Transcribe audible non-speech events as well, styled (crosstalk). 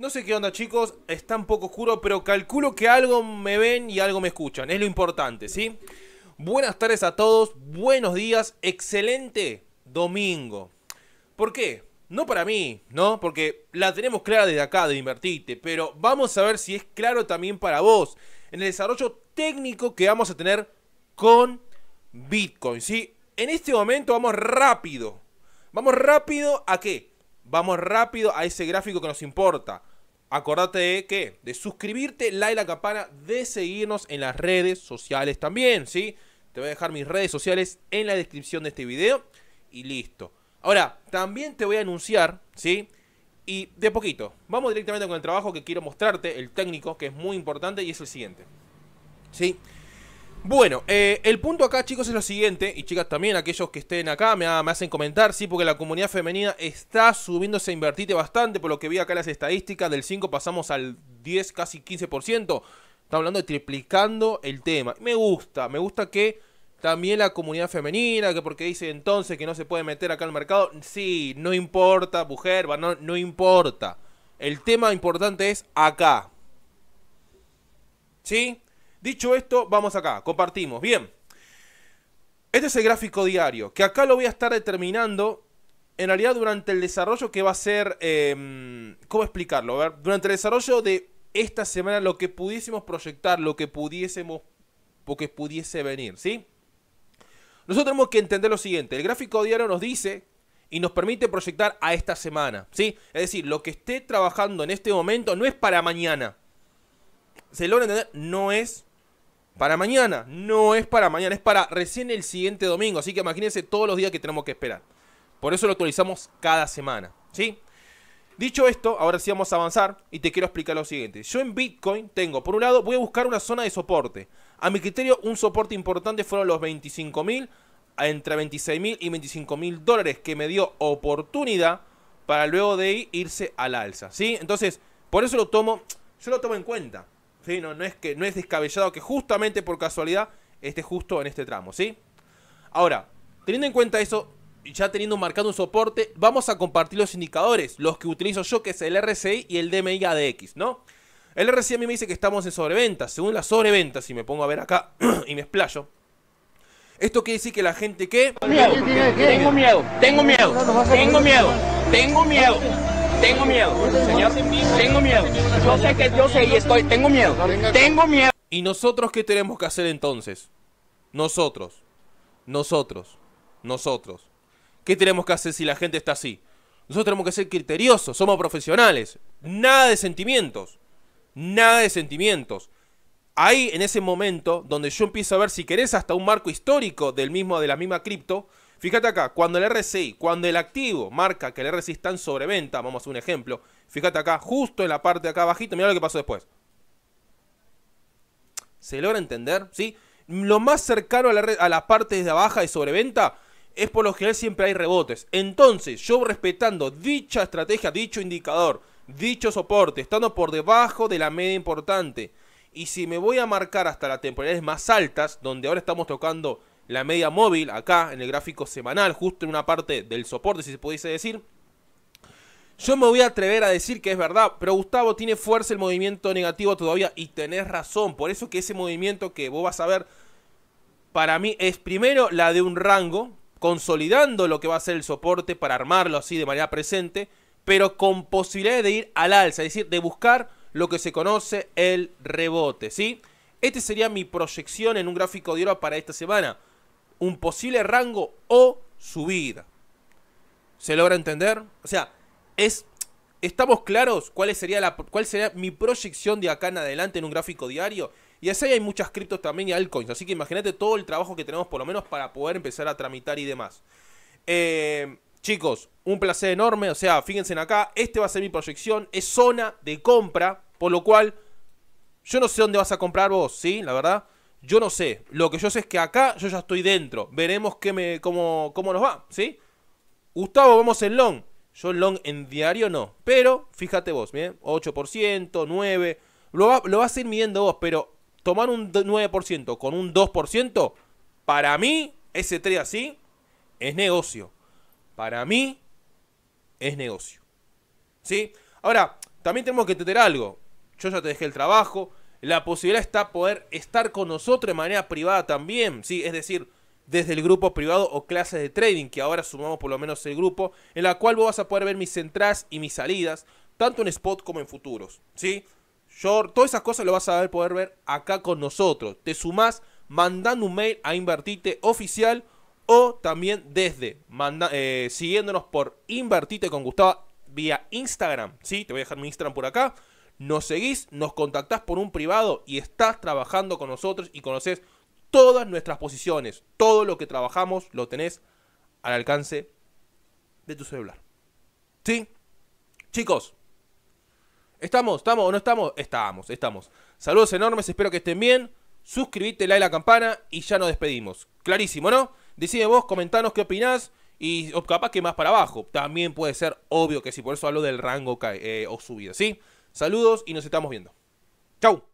No sé qué onda, chicos. Está un poco oscuro, pero calculo que algo me ven y algo me escuchan. Es lo importante, ¿sí? Buenas tardes a todos, buenos días, excelente domingo. ¿Por qué? No para mí, ¿no? Porque la tenemos clara desde acá, de invertirte, pero vamos a ver si es claro también para vos en el desarrollo técnico que vamos a tener con Bitcoin, ¿sí? En este momento vamos rápido. ¿Vamos rápido a qué? Vamos rápido a ese gráfico que nos importa Acordate de que de suscribirte, like la campana, de seguirnos en las redes sociales también, ¿sí? Te voy a dejar mis redes sociales en la descripción de este video y listo. Ahora, también te voy a anunciar, ¿sí? Y de poquito, vamos directamente con el trabajo que quiero mostrarte, el técnico, que es muy importante y es el siguiente. ¿Sí? Bueno, eh, el punto acá, chicos, es lo siguiente, y chicas también, aquellos que estén acá me, hacen comentar, sí, porque la comunidad femenina está subiéndose a invertirte bastante, por lo que vi acá las estadísticas, del 5 pasamos al 10, casi 15%, está hablando de triplicando el tema. Me gusta, me gusta que también la comunidad femenina, que porque dice entonces que no se puede meter acá al mercado, sí, no importa, mujer, no, no importa. El tema importante es acá. ¿Sí? Dicho esto, vamos acá, compartimos. Bien. Este es el gráfico diario, que acá lo voy a estar determinando en realidad durante el desarrollo que va a ser, em, ¿cómo explicarlo? A ver, durante el desarrollo de esta semana lo que pudiésemos proyectar, lo que pudiésemos, porque pudiese venir, ¿sí? Nosotros tenemos que entender lo siguiente, el gráfico diario nos dice y nos permite proyectar a esta semana, ¿sí? Es decir, lo que esté trabajando en este momento no es para mañana. ¿Se logra entender? No es para mañana. No es para mañana, es para recién el siguiente domingo. Así que imagínense todos los días que tenemos que esperar. Por eso lo actualizamos cada semana. ¿Sí? Dicho esto, ahora sí vamos a avanzar y te quiero explicar lo siguiente. Yo en Bitcoin tengo, por un lado, voy a buscar una zona de soporte. A mi criterio, un soporte importante fueron los 25.000, entre 26.000 y 25.000 dólares, que me dio oportunidad para luego de irse al alza. ¿Sí? Entonces, por eso lo tomo, yo lo tomo en cuenta. No, no, es que, no es descabellado que justamente por casualidad esté justo en este tramo, ¿sí? Ahora, teniendo en cuenta eso, ya teniendo marcado un soporte, vamos a compartir los indicadores, los que utilizo yo, que es el RSI y el DMI ADX, ¿no? El RSI a mí me dice que estamos en sobreventa, según la sobreventa, si me pongo a ver acá (clears throat) y me explayo. Esto quiere decir que la gente que... tengo miedo, tengo miedo, tengo miedo. Tengo miedo. Tengo miedo. Señor, tengo miedo. Yo sé que yo sé y estoy. Tengo miedo. Tengo miedo. ¿Y nosotros qué tenemos que hacer entonces? Nosotros. Nosotros. Nosotros. ¿Qué tenemos que hacer si la gente está así? Nosotros tenemos que ser criteriosos, somos profesionales. Nada de sentimientos. Nada de sentimientos. Ahí en ese momento donde yo empiezo a ver si querés hasta un marco histórico del mismo de la misma cripto, Fíjate acá, cuando el RSI, cuando el activo marca que el RSI está en sobreventa, vamos a hacer un ejemplo, fíjate acá, justo en la parte de acá bajito, mira lo que pasó después. ¿Se logra entender? ¿Sí? Lo más cercano a la, a la parte de abajo y sobreventa es por lo general siempre hay rebotes. Entonces, yo respetando dicha estrategia, dicho indicador, dicho soporte, estando por debajo de la media importante, y si me voy a marcar hasta las temporalidades más altas, donde ahora estamos tocando la media móvil acá en el gráfico semanal, justo en una parte del soporte, si se pudiese decir. Yo me voy a atrever a decir que es verdad, pero Gustavo tiene fuerza el movimiento negativo todavía y tenés razón. Por eso que ese movimiento que vos vas a ver, para mí es primero la de un rango, consolidando lo que va a ser el soporte para armarlo así de manera presente, pero con posibilidades de ir al alza, es decir, de buscar lo que se conoce el rebote, ¿sí? Este sería mi proyección en un gráfico de oro para esta semana un posible rango o subida. ¿Se logra entender? O sea, es, estamos claros cuál sería, la, cuál sería mi proyección de acá en adelante en un gráfico diario. Y así hay muchas criptos también y altcoins. Así que imagínate todo el trabajo que tenemos por lo menos para poder empezar a tramitar y demás. Eh, chicos, un placer enorme. O sea, fíjense en acá. Este va a ser mi proyección. Es zona de compra. Por lo cual, yo no sé dónde vas a comprar vos, ¿sí? La verdad. Yo no sé. Lo que yo sé es que acá yo ya estoy dentro. Veremos qué me, cómo, cómo nos va, ¿sí? Gustavo, vamos en long. Yo en long en diario no. Pero, fíjate vos, bien, 8%, 9%. Lo, va, vas a ir midiendo vos, pero tomar un 9% con un 2%, para mí, ese 3 así es negocio. Para mí, es negocio. ¿Sí? Ahora, también tenemos que tener algo. Yo ya te dejé el trabajo, la posibilidad está poder estar con nosotros de manera privada también, ¿sí? Es decir, desde el grupo privado o clases de trading, que ahora sumamos por lo menos el grupo, en la cual vos vas a poder ver mis entradas y mis salidas, tanto en spot como en futuros, ¿sí? todas esas cosas lo vas a poder ver acá con nosotros. Te sumás mandando un mail a Invertite Oficial o también desde eh, siguiéndonos por Invertite con Gustavo vía Instagram, ¿sí? Te voy a dejar mi Instagram por acá nos seguís, nos contactás por un privado y estás trabajando con nosotros y conoces todas nuestras posiciones. Todo lo que trabajamos lo tenés al alcance de tu celular. ¿Sí? Chicos, ¿estamos? ¿Estamos o no estamos? Estamos, estamos. Saludos enormes, espero que estén bien. Suscribite, like la campana y ya nos despedimos. Clarísimo, ¿no? Decide vos, comentanos qué opinás. Y capaz que más para abajo. También puede ser obvio que sí. Por eso hablo del rango eh, o subida, ¿sí? Saludos y nos estamos viendo. ¡Chau!